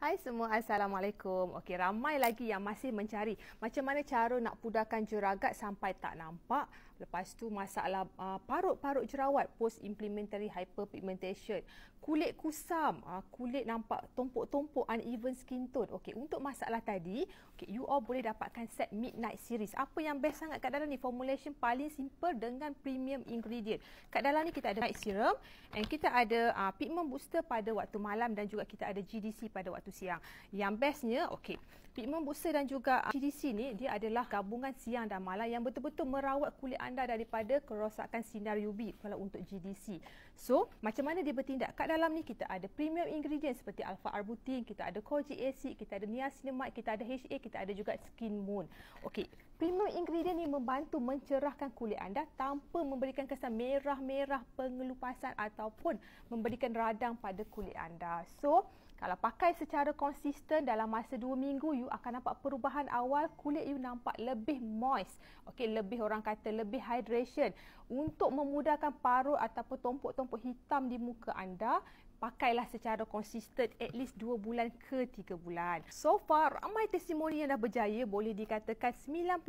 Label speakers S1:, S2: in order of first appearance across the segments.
S1: Hai semua, Assalamualaikum. Okey, ramai lagi yang masih mencari macam mana cara nak pudarkan jeragat sampai tak nampak. Lepas tu masalah uh, parut-parut jerawat post implementary hyperpigmentation. Kulit kusam, uh, kulit nampak tumpuk-tumpuk uneven skin tone. Okey, untuk masalah tadi, okey you all boleh dapatkan set Midnight series. Apa yang best sangat kat dalam ni formulation paling simple dengan premium ingredient. Kat dalam ni kita ada night serum and kita ada uh, pigment booster pada waktu malam dan juga kita ada GDC pada waktu waktu siang. Yang bestnya, okey, pigment booster dan juga CDC ni dia adalah gabungan siang dan malam yang betul-betul merawat kulit anda daripada kerosakan sinar UV kalau untuk GDC. So, macam mana dia bertindak? Kat dalam ni kita ada premium ingredient seperti alpha arbutin, kita ada kojic acid, kita ada niacinamide, kita ada HA, kita ada juga skin moon. Okey, premium ingredient ni membantu mencerahkan kulit anda tanpa memberikan kesan merah-merah pengelupasan ataupun memberikan radang pada kulit anda. So, kalau pakai secara konsisten dalam masa 2 minggu, you akan nampak perubahan awal kulit you nampak lebih moist. okay lebih orang kata lebih hydration. Untuk memudahkan parut ataupun tompok-tompok hitam di muka anda, pakailah secara konsisten at least 2 bulan ke 3 bulan. So far, ramai testimoni yang dah berjaya boleh dikatakan 90%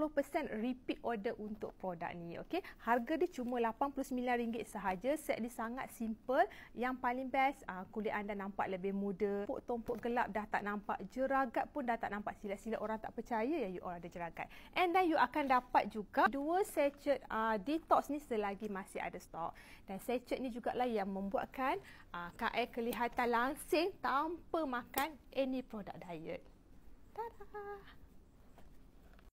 S1: repeat order untuk produk ni. Okay? Harga dia cuma RM89 sahaja. Set dia sangat simple. Yang paling best, ah, kulit anda nampak lebih muda, tumpuk-tumpuk gelap dah tak nampak. Jeragat pun dah tak nampak. Silat-silat orang tak percaya yang you orang ada jeragat. And then you akan dapat juga dua sachet uh, detox ni selagi masih ada stok. Dan sachet ni jugalah yang membuatkan uh, KL kelihatan langsing tanpa makan any product diet. Tada.